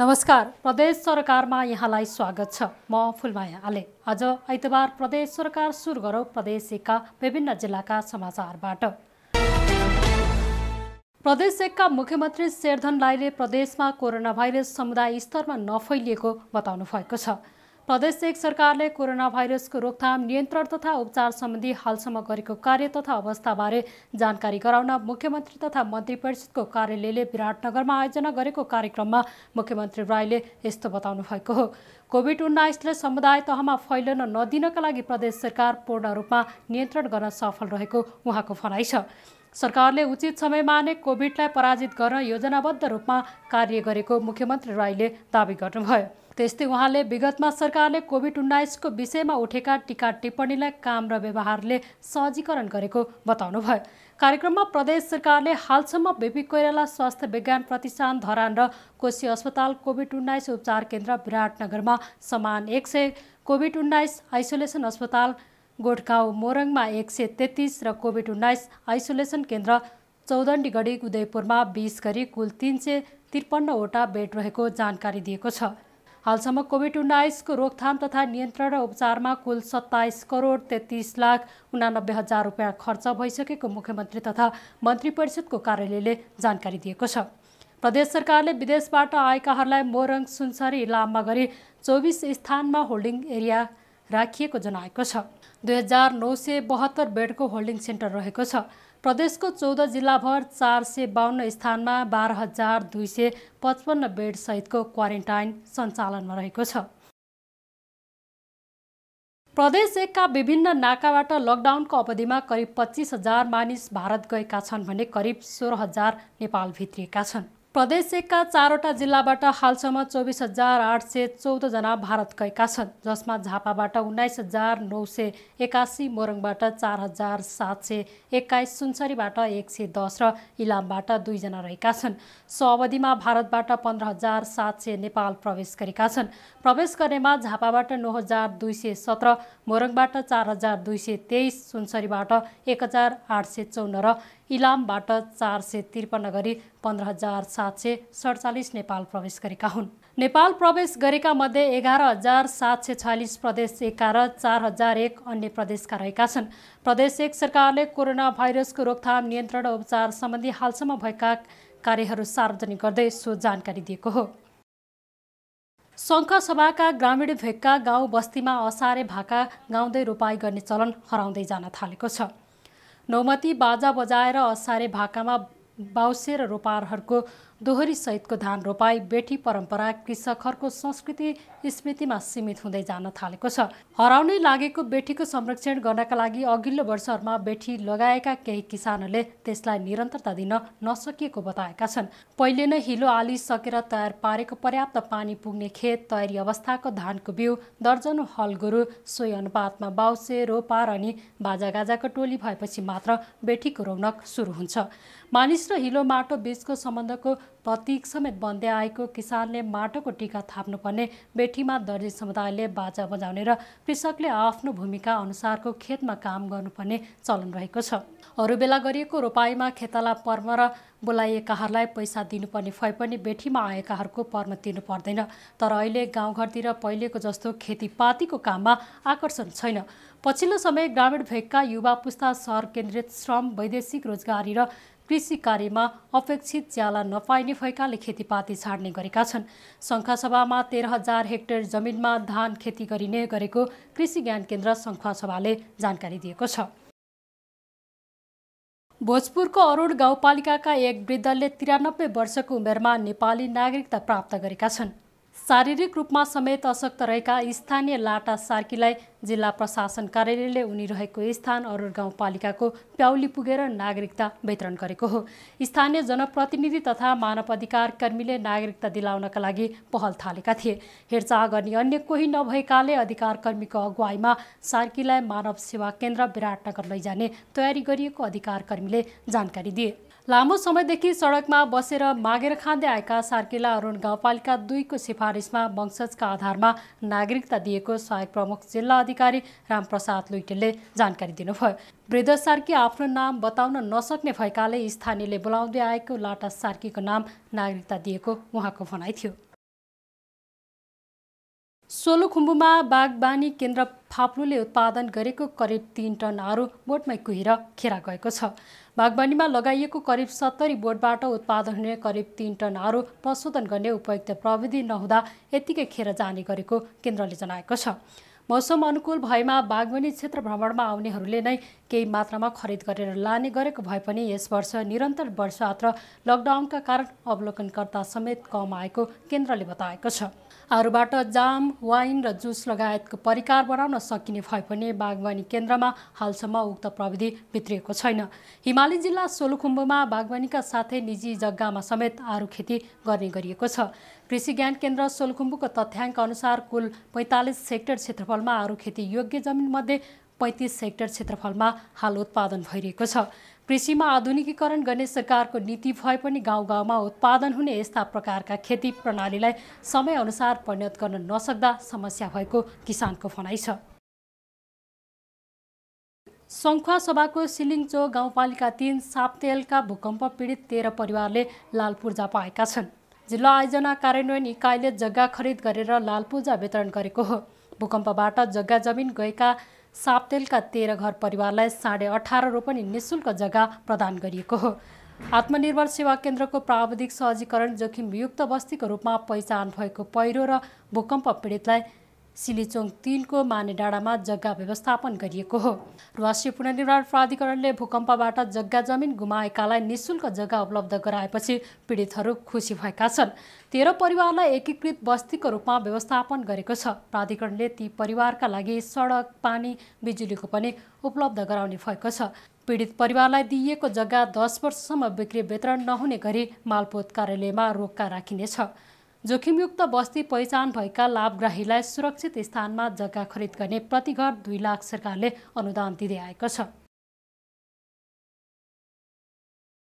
नमस्कार प्रदेश सरकारमा यहाँलाई स्वागत छ म फुलमाया आले आज आइतबार प्रदेश सरकार सुरु गरौँ प्रदेश एकका विभिन्न जिल्लाका समाचारबाट प्रदेश एकका मुख्यमन्त्री शेरधन राईले प्रदेशमा कोरोना भाइरस समुदाय स्तरमा नफैलिएको बताउनु भएको छ प्रदेश एक सरकारले कोरोना भाइरसको रोकथाम नियन्त्रण तथा उपचार सम्बन्धी हालसम्म गरेको कार्य तथा अवस्थाबारे जानकारी गराउन मुख्यमन्त्री तथा मन्त्री परिषदको कार्यालयले विराटनगरमा आयोजना गरेको कार्यक्रममा मुख्यमन्त्री राईले यस्तो बताउनु भएको हो कोभिड उन्नाइसले समुदाय तहमा फैलन नदिनका लागि प्रदेश सरकार पूर्ण रूपमा नियन्त्रण गर्न सफल रहेको उहाँको भनाइ छ सरकारले उचित समयमा नै कोभिडलाई पराजित गर्न योजनाबद्ध रूपमा कार्य गरेको मुख्यमन्त्री राईले दावी गर्नुभयो त्यस्तै उहाँले विगतमा सरकारले कोभिड उन्नाइसको विषयमा उठेका टिका टिप्पणीलाई काम र व्यवहारले सहजीकरण गरेको बताउनुभयो कार्यक्रममा प्रदेश सरकारले हालसम्म बेबी कोइराला स्वास्थ्य विज्ञान प्रतिष्ठान धरान र कोशी अस्पताल कोभिड उन्नाइस उपचार केन्द्र विराटनगरमा समान एक सय कोभिड उन्नाइस आइसोलेसन अस्पताल गोठगाउँ मोरङमा एक सय तेत्तिस र कोभिड उन्नाइस आइसोलेसन केन्द्र चौदण्डीगढी उदयपुरमा बिस गरी कुल तिन सय त्रिपन्नवटा बेड रहेको जानकारी दिएको छ हालसम्म कोभिड उन्नाइसको रोकथाम तथा नियन्त्रण र उपचारमा कुल सत्ताइस करोड तेत्तिस लाख उनानब्बे हजार रुपियाँ खर्च भइसकेको मुख्यमन्त्री तथा मन्त्री परिषदको कार्यालयले जानकारी दिएको छ प्रदेश सरकारले विदेशबाट आएकाहरूलाई मोरङ सुनसरी इलाममा गरी चौबिस स्थानमा होल्डिङ एरिया राखिएको जनाएको छ दुई हजार नौ सय बहत्तर बेडको होल्डिङ सेन्टर रहेको छ प्रदेशको चौध जिल्लाभर चार सय बाहन्न स्थानमा बाह्र हजार दुई सय पचपन्न बेडसहितको क्वारेन्टाइन सञ्चालनमा रहेको छ प्रदेश एकका विभिन्न नाकाबाट लकडाउनको अवधिमा करिब पच्चिस हजार मानिस भारत गएका छन् भने करिब सोह्र हजार नेपाल भित्रिएका छन् प्रदेश एकका चारवटा जिल्लाबाट हालसम्म चौबिस हजार आठ सय चौधजना भारत गएका छन् जसमा झापाबाट उन्नाइस हजार नौ सय एकासी मोरङबाट चार हजार सात सय एक्काइस सुनसरीबाट एक सय दस र इलामबाट दुईजना रहेका छन् सो अवधिमा भारतबाट पन्ध्र हजार सात सय नेपाल प्रवेश गरेका छन् प्रवेश गर्नेमा झापाबाट नौ हजार दुई सय सत्र मोरङबाट चार हजार दुई सय तेइस सुनसरीबाट एक हजार आठ सय चौन्न र इलामबाट चार सय त्रिपन्न गरी पन्ध्र हजार सात सय सडचालिस नेपाल प्रवेश गरेका हुन् नेपाल प्रवेश गरेका मध्ये एघार हजार सात सय छयालिस प्रदेश एकका र चार हजार एक अन्य प्रदेशका रहेका छन् प्रदेश एक सरकारले कोरोना भाइरसको रोकथाम नियन्त्रण र उपचार सम्बन्धी हालसम्म भएका कार्यहरू सार्वजनिक गर्दै सो जानकारी दिएको हो सभाका ग्रामीण भेगका गाउँ बस्तीमा असारे भाका गाउँदै रोपाई गर्ने चलन हराउँदै जान थालेको छ नौमती बाजा बजाएर असारे भाकामा र रोपारहरूको सहितको धान रोपाई बेठी परम्परा कृषकहरूको संस्कृति स्मृतिमा सीमित हुँदै जान थालेको छ हराउनै लागेको बेठीको संरक्षण गर्नका लागि अघिल्लो वर्षहरूमा बेठी लगाएका केही किसानहरूले त्यसलाई निरन्तरता दिन नसकिएको बताएका छन् पहिले नै हिलो आली सकेर तयार पारेको पर्याप्त पानी पुग्ने खेत तयारी अवस्थाको धानको बिउ दर्जन हल गोरु सोही अनुपातमा बाउसे रोपार अनि बाजागाजाको टोली भएपछि मात्र बेठीको रौनक सुरु हुन्छ मानिस र हिलो माटो बीचको सम्बन्धको प्रतीक समेत बन्दै आएको किसानले माटोको टिका थाप्नुपर्ने बेठीमा दर्जी समुदायले बाजा बजाउने र कृषकले आफ्नो भूमिका अनुसारको खेतमा काम गर्नुपर्ने चलन रहेको छ अरू बेला गरिएको रोपाईमा खेताला पर्म र बोलाइएकाहरूलाई पैसा दिनुपर्ने भए पनि बेठीमा आएकाहरूको पर्म तिर्नु पर्दैन तर अहिले गाउँघरतिर पहिलेको जस्तो खेतीपातीको काममा आकर्षण छैन पछिल्लो समय ग्रामीण भेगका युवा पुस्ता सहर केन्द्रित श्रम वैदेशिक रोजगारी र कृषि कार्यमा अपेक्षित ज्याला नपाइने भएकाले खेतीपाती छाड्ने गरेका छन् सङ्खासभामा तेह्र हजार हेक्टर जमिनमा धान खेती गरिने गरेको कृषि ज्ञान केन्द्र सङ्खासभाले जानकारी दिएको छ भोजपुरको अरुण गाउँपालिकाका एक वृद्धले तिरानब्बे वर्षको उमेरमा नेपाली नागरिकता प्राप्त गरेका छन् शारीरिक रूपमा समेत अशक्त रहेका स्थानीय लाटा सार्कीलाई जिल्ला प्रशासन कार्यालयले उनी रहेको स्थान अरूर गाउँपालिकाको प्याउली पुगेर नागरिकता वितरण गरेको हो स्थानीय जनप्रतिनिधि तथा मानव अधिकार कर्मीले नागरिकता दिलाउनका लागि पहल थालेका थिए हेरचाह गर्ने अन्य कोही नभएकाले अधिकार कर्मीको अगुवाईमा सार्कीलाई मानव सेवा केन्द्र विराटनगर लैजाने तयारी गरिएको अधिकार कर्मीले जानकारी दिए लामो समयदेखि सडकमा बसेर मागेर खाँदै आएका सार्किला अरुण गाउँपालिका दुईको सिफारिसमा वंशजका आधारमा नागरिकता दिएको सहायक प्रमुख जिल्ला अधिकारी रामप्रसाद लुइटेलले जानकारी दिनुभयो वृद्ध सार्की आफ्नो नाम बताउन नसक्ने भएकाले स्थानीयले बोलाउँदै आएको लाटा सार्कीको नाम नागरिकता दिएको उहाँको भनाइ थियो सोलुखुम्बुमा बागवानी केन्द्र फाप्लुले उत्पादन गरेको करिब तिन टन आरू बोटमै कुहिर खेरा गएको छ बागवानीमा लगाइएको करिब सत्तरी बोटबाट उत्पादन हुने करिब तिन टन आरू प्रशोधन गर्ने उपयुक्त प्रविधि नहुँदा यत्तिकै खेर जाने गरेको केन्द्रले जनाएको छ मौसम अनुकूल भएमा बागवानी क्षेत्र भ्रमणमा आउनेहरूले नै केही मात्रामा खरिद गरेर लाने गरेको भए पनि यस वर्ष निरन्तर वर्षा र लकडाउनका कारण अवलोकनकर्ता समेत कम आएको केन्द्रले बताएको छ आरूबाट जाम वाइन र जुस लगायतको परिकार बनाउन सकिने भए पनि बागवानी केन्द्रमा हालसम्म उक्त प्रविधि भित्रिएको छैन हिमाली जिल्ला सोलुखुम्बुमा बागवानीका साथै निजी जग्गामा समेत आरू खेती गर्ने गरिएको छ कृषि ज्ञान केन्द्र सोलुखुम्बुको तथ्याङ्क अनुसार कुल पैँतालिस हेक्टर क्षेत्रफलमा आरू खेती योग्य जमिनमध्ये पैँतिस हेक्टर क्षेत्रफलमा हाल उत्पादन भइरहेको छ कृषिमा आधुनिकीकरण गर्ने सरकारको नीति भए पनि गाउँ गाउँमा उत्पादन हुने यस्ता प्रकारका खेती प्रणालीलाई समयअनुसार परिणत गर्न नसक्दा समस्या भएको किसानको भनाइ छ सङ्खुवा सभाको सिलिङचो गाउँपालिका तिन साप्तेलका भूकम्प पीडित तेह्र परिवारले लाल पूर्जा पाएका छन् जिल्ला आयोजना कार्यान्वयन इकाइले जग्गा खरिद गरेर लाल पूर्जा वितरण गरेको हो भूकम्पबाट जग्गा जमिन गएका सापतेलका तेह्र घर परिवारलाई साढे अठार रोपनी निशुल्क जग्गा प्रदान गरिएको हो आत्मनिर्भर सेवा केन्द्रको प्राविधिक सहजीकरण जोखिमयुक्त बस्तीको रूपमा पहिचान भएको पहिरो र भूकम्प पीडितलाई सिलिचोङ तिनको माने डाँडामा जग्गा व्यवस्थापन गरिएको हो राष्ट्रिय पुनर्निर्माण प्राधिकरणले भूकम्पबाट जग्गा जमिन गुमाएकालाई निशुल्क जग्गा उपलब्ध गराएपछि पीडितहरू खुसी भएका छन् तेह्र परिवारलाई एकीकृत बस्तीको रूपमा व्यवस्थापन गरेको छ प्राधिकरणले ती परिवारका लागि सडक पानी बिजुलीको पनि उपलब्ध गराउने भएको छ पीडित परिवारलाई दिइएको जग्गा दस वर्षसम्म बिक्री वितरण नहुने गरी मालपोत कार्यालयमा रोक्का राखिनेछ जोखिमयुक्त बस्ती पहिचान भएका लाभग्राहीलाई सुरक्षित स्थानमा जग्गा खरिद गर्ने प्रतिघर दुई लाख सरकारले अनुदान दिँदै आएको छ